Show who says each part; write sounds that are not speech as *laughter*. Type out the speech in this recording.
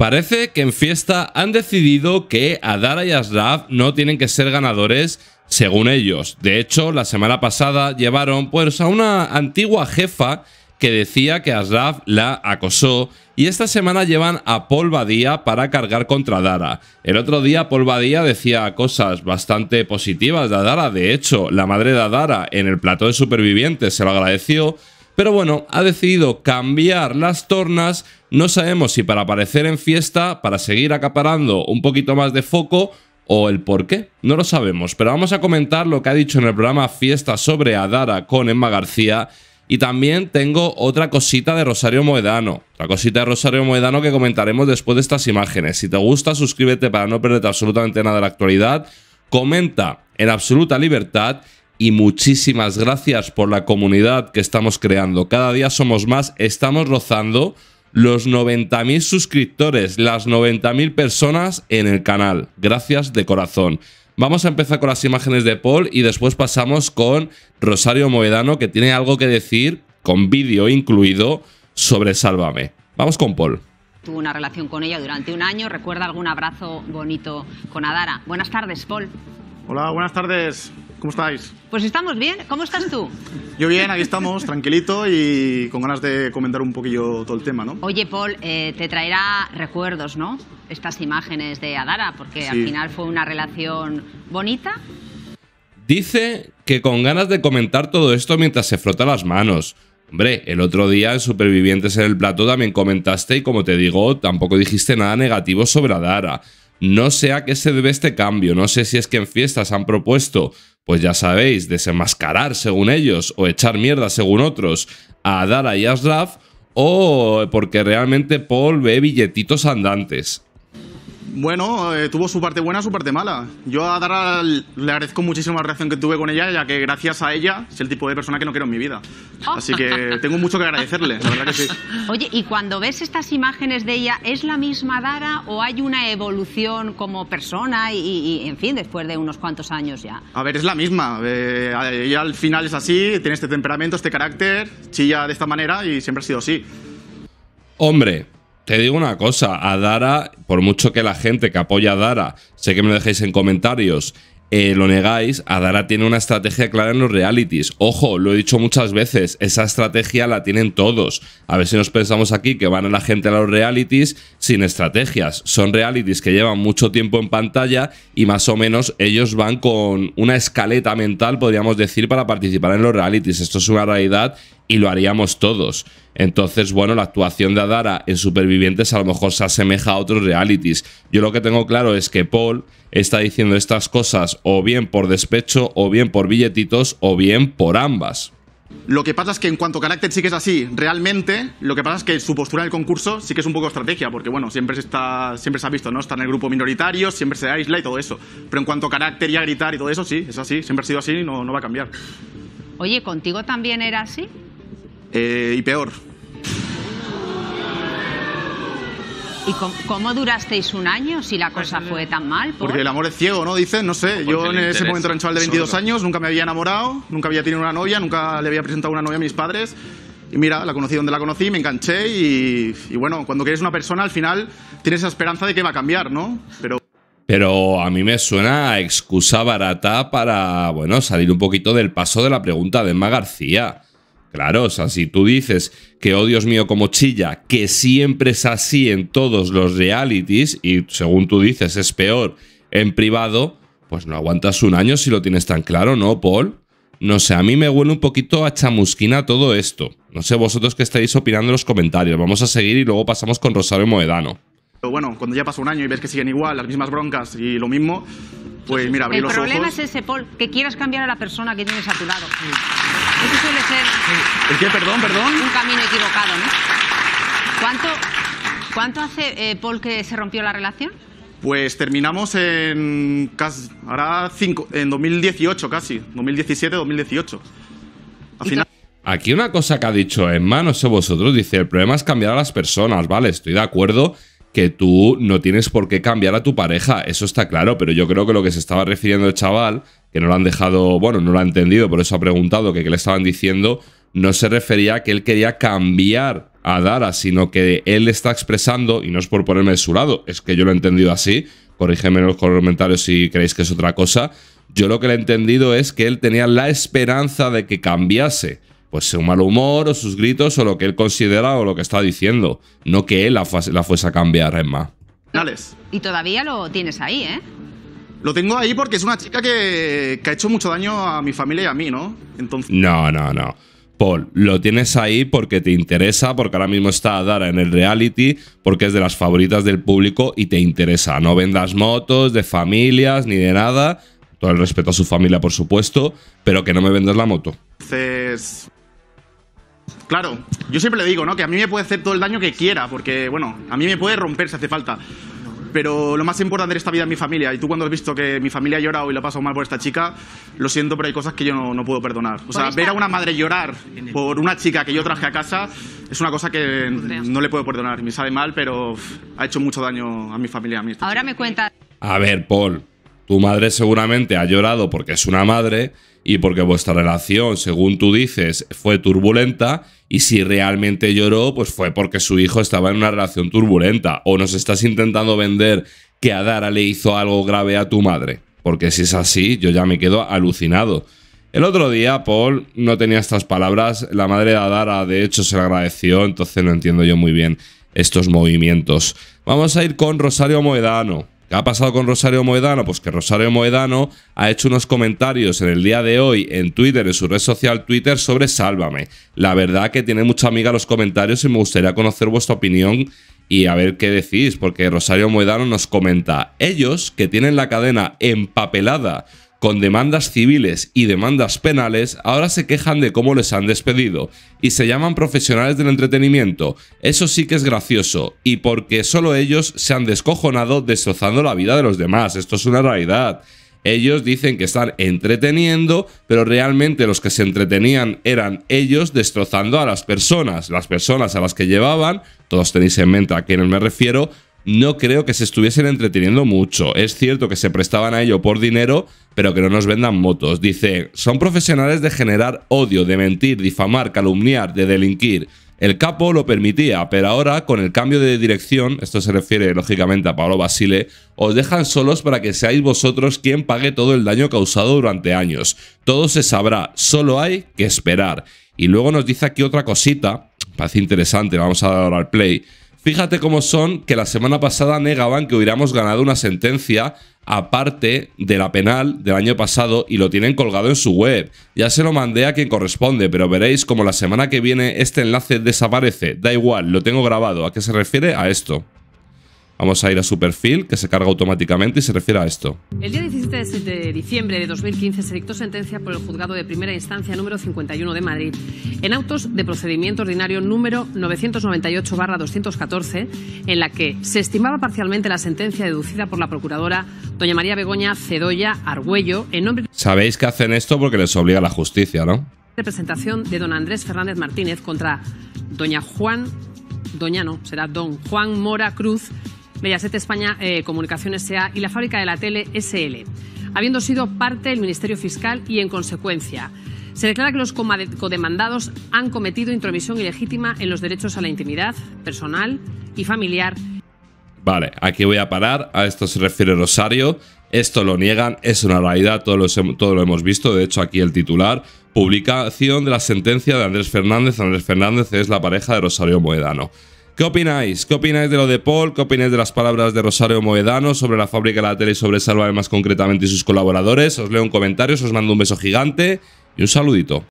Speaker 1: Parece que en fiesta han decidido que Adara y Asraf no tienen que ser ganadores según ellos. De hecho, la semana pasada llevaron pues a una antigua jefa que decía que Asraf la acosó y esta semana llevan a Paul Badía para cargar contra Dara. El otro día Paul Badía decía cosas bastante positivas de Adara, de hecho, la madre de Adara en el plató de supervivientes se lo agradeció pero bueno, ha decidido cambiar las tornas. No sabemos si para aparecer en fiesta, para seguir acaparando un poquito más de foco o el por qué. No lo sabemos, pero vamos a comentar lo que ha dicho en el programa Fiesta sobre Adara con Emma García. Y también tengo otra cosita de Rosario Moedano. La cosita de Rosario Moedano que comentaremos después de estas imágenes. Si te gusta, suscríbete para no perderte absolutamente nada de la actualidad. Comenta en absoluta libertad y muchísimas gracias por la comunidad que estamos creando. Cada día somos más, estamos rozando los 90.000 suscriptores, las 90.000 personas en el canal. Gracias de corazón. Vamos a empezar con las imágenes de Paul y después pasamos con Rosario Moedano que tiene algo que decir, con vídeo incluido, sobre Sálvame. Vamos con Paul.
Speaker 2: Tuvo una relación con ella durante un año. ¿Recuerda algún abrazo bonito con Adara? Buenas tardes, Paul.
Speaker 3: Hola, buenas tardes. ¿Cómo estáis?
Speaker 2: Pues estamos bien. ¿Cómo estás tú?
Speaker 3: Yo bien, aquí estamos, tranquilito y con ganas de comentar un poquillo todo el tema, ¿no?
Speaker 2: Oye, Paul, eh, te traerá recuerdos, ¿no? Estas imágenes de Adara, porque al final fue una relación bonita.
Speaker 1: Dice que con ganas de comentar todo esto mientras se frota las manos. Hombre, el otro día en Supervivientes en el Plato también comentaste y como te digo, tampoco dijiste nada negativo sobre Adara. No sé a qué se debe este cambio, no sé si es que en fiestas han propuesto pues ya sabéis, desenmascarar según ellos o echar mierda según otros a Dara y Asraf o porque realmente Paul ve billetitos andantes.
Speaker 3: Bueno, eh, tuvo su parte buena,
Speaker 1: su parte mala.
Speaker 3: Yo a Dara le agradezco muchísimo la reacción que tuve con ella, ya que gracias a ella es el tipo de persona que no quiero en mi vida. Ah. Así que tengo mucho que agradecerle, la verdad que sí.
Speaker 2: *laughs* Oye, y cuando ves estas imágenes de ella, ¿es la misma Dara o hay una evolución como persona y, en fin, después de unos cuantos años ya?
Speaker 3: A ver, es la misma. Eh, ella al final es así, tiene este temperamento, este carácter, chilla de esta manera y siempre ha sido así.
Speaker 1: Hombre, te digo una cosa, a Dara, por mucho que la gente que apoya a Dara, sé que me lo dejéis en comentarios, eh, lo negáis, Adara tiene una estrategia clara en los realities. Ojo, lo he dicho muchas veces, esa estrategia la tienen todos. A ver si nos pensamos aquí que van a la gente a los realities sin estrategias. Son realities que llevan mucho tiempo en pantalla y más o menos ellos van con una escaleta mental, podríamos decir, para participar en los realities. Esto es una realidad y lo haríamos todos. Entonces, bueno, la actuación de Adara en Supervivientes a lo mejor se asemeja a otros realities. Yo lo que tengo claro es que Paul está diciendo estas cosas o bien por despecho, o bien por billetitos, o bien por ambas.
Speaker 3: Lo que pasa es que en cuanto a carácter sí que es así, realmente, lo que pasa es que su postura en el concurso sí que es un poco estrategia, porque bueno, siempre se, está, siempre se ha visto, ¿no? Está en el grupo minoritario, siempre se aísla y todo eso. Pero en cuanto a carácter y a gritar y todo eso, sí, es así, siempre ha sido así y no, no va a cambiar.
Speaker 2: Oye, ¿contigo también era así?
Speaker 3: Eh, y peor,
Speaker 2: ¿Y cómo, durasteis un año si la cosa pues, fue tan mal? Porque
Speaker 3: el amor es ciego, ¿no? Dicen, no sé. Pues yo en ese momento era un chaval de 22 años, nunca me había enamorado, nunca había tenido una novia, nunca le había presentado una novia a mis padres. Y mira, la conocí donde la conocí, me enganché y, bueno, cuando quieres una persona al final tienes esa esperanza de que va a cambiar, ¿no?
Speaker 1: Pero pero a mí me suena excusa barata para, bueno, salir un poquito del paso de la pregunta de Emma García. Claro, o sea, si tú dices que, oh Dios mío, como chilla, que siempre es así en todos los realities, y según tú dices es peor en privado, pues no aguantas un año si lo tienes tan claro, ¿no, Paul? No sé, a mí me huele un poquito a chamusquina todo esto. No sé vosotros qué estáis opinando en los comentarios. Vamos a seguir y luego pasamos con Rosario Moedano.
Speaker 3: Pero bueno, cuando ya pasa un año y ves que siguen igual, las mismas broncas y lo mismo, pues mira, los ojos. El problema es
Speaker 2: ese, Paul, que quieras cambiar a la persona que tienes a tu lado. Eso suele ser. ¿El qué? Perdón, perdón. Un camino equivocado, ¿no? ¿Cuánto, cuánto hace eh, Paul que se rompió la relación?
Speaker 3: Pues terminamos en casi, ahora cinco, en 2018 casi, 2017, 2018.
Speaker 1: Al final... Aquí una cosa que ha dicho en manos sé vosotros, dice, el problema es cambiar a las personas, ¿vale? Estoy de acuerdo, que tú no tienes por qué cambiar a tu pareja, eso está claro, pero yo creo que lo que se estaba refiriendo el chaval, que no lo han dejado, bueno, no lo ha entendido, por eso ha preguntado que qué le estaban diciendo, no se refería a que él quería cambiar a Dara, sino que él está expresando, y no es por ponerme de su lado, es que yo lo he entendido así, corrígeme en los comentarios si creéis que es otra cosa, yo lo que le he entendido es que él tenía la esperanza de que cambiase pues su mal humor o sus gritos o lo que él considera o lo que está diciendo, no que él la, la fuese a cambiar, Emma.
Speaker 2: más. Y todavía lo tienes ahí, ¿eh?
Speaker 1: Lo tengo ahí porque es una chica
Speaker 3: que, ha hecho mucho daño a mi familia y a mí, ¿no? Entonces...
Speaker 1: No, no, no. Paul, lo tienes ahí porque te interesa, porque ahora mismo está Dara en el reality, porque es de las favoritas del público y te interesa. No vendas motos de familias ni de nada. Todo el respeto a su familia, por supuesto, pero que no me vendas la moto.
Speaker 3: Entonces, Claro, yo siempre le digo, ¿no? Que a mí me puede hacer todo el daño que quiera, porque, bueno, a mí me puede romper si hace falta. Pero lo más importante de esta vida es mi familia. Y tú cuando has visto que mi familia ha llorado y lo ha pasado mal por esta chica, lo siento, pero hay cosas que yo no, puedo perdonar. O sea, ver a una madre llorar por una chica que yo traje a casa es una cosa que no le puedo perdonar. Me sabe mal, pero ha hecho mucho daño a mi familia. A mí Ahora me
Speaker 2: cuenta.
Speaker 1: A ver, Paul, tu madre seguramente ha llorado porque es una madre y porque vuestra relación, según tú dices, fue turbulenta y si realmente lloró, pues fue porque su hijo estaba en una relación turbulenta o nos estás intentando vender que Adara le hizo algo grave a tu madre. Porque si es así, yo ya me quedo alucinado. El otro día, Paul no tenía estas palabras, la madre de Adara de hecho se le agradeció, entonces no entiendo yo muy bien estos movimientos. Vamos a ir con Rosario Moedano. ¿Qué ha pasado con Rosario Moedano? Pues que Rosario Moedano ha hecho unos comentarios en el día de hoy en Twitter, en su red social Twitter, sobre Sálvame. La verdad que tiene mucha amiga los comentarios y me gustaría conocer vuestra opinión y a ver qué decís, porque Rosario Moedano nos comenta, ellos que tienen la cadena empapelada con demandas civiles y demandas penales, ahora se quejan de cómo les han despedido y se llaman profesionales del entretenimiento. Eso sí que es gracioso y porque solo ellos se han descojonado destrozando la vida de los demás. Esto es una realidad. Ellos dicen que están entreteniendo, pero realmente los que se entretenían eran ellos destrozando a las personas, las personas a las que llevaban, todos tenéis en mente a quienes me refiero, no creo que se estuviesen entreteniendo mucho. Es cierto que se prestaban a ello por dinero, pero que no nos vendan motos. Dice, son profesionales de generar odio, de mentir, difamar, calumniar, de delinquir. El capo lo permitía, pero ahora con el cambio de dirección, esto se refiere lógicamente a Pablo Basile, os dejan solos para que seáis vosotros quien pague todo el daño causado durante años. Todo se sabrá, solo hay que esperar. Y luego nos dice aquí otra cosita, parece interesante, vamos a dar al play Fíjate cómo son que la semana pasada negaban que hubiéramos ganado una sentencia aparte de la penal del año pasado y lo tienen colgado en su web. Ya se lo mandé a quien corresponde, pero veréis como la semana que viene este enlace desaparece. Da igual, lo tengo grabado. ¿A qué se refiere? A esto. Vamos a ir a su perfil, que se carga automáticamente y se refiere a esto.
Speaker 2: El día 17 de diciembre de 2015 se dictó sentencia por el juzgado de primera instancia número 51 de Madrid en autos de procedimiento ordinario número 998-214, en la que se estimaba parcialmente la sentencia deducida por la procuradora doña María Begoña Cedoya Argüello en nombre.
Speaker 1: Sabéis que hacen esto porque les obliga la justicia, ¿no?
Speaker 2: Representación de don Andrés Fernández Martínez contra doña Juan. Doña no, será don Juan Mora Cruz, Mediaset España eh, Comunicaciones SA y la fábrica de la tele SL, habiendo sido parte del Ministerio Fiscal y, en consecuencia, se declara que los codemandados han cometido intromisión ilegítima en los derechos a la intimidad personal y familiar.
Speaker 1: Vale, aquí voy a parar. A esto se refiere Rosario. Esto lo niegan, es una realidad, todo lo, todo lo hemos visto. De hecho, aquí el titular, publicación de la sentencia de Andrés Fernández. Andrés Fernández es la pareja de Rosario Moedano. ¿Qué opináis? ¿Qué opináis de lo de Paul? ¿Qué opináis de las palabras de Rosario Moedano sobre la fábrica de la tele y sobre Salva más concretamente y sus colaboradores? Os leo un comentario. os mando un beso gigante y un saludito.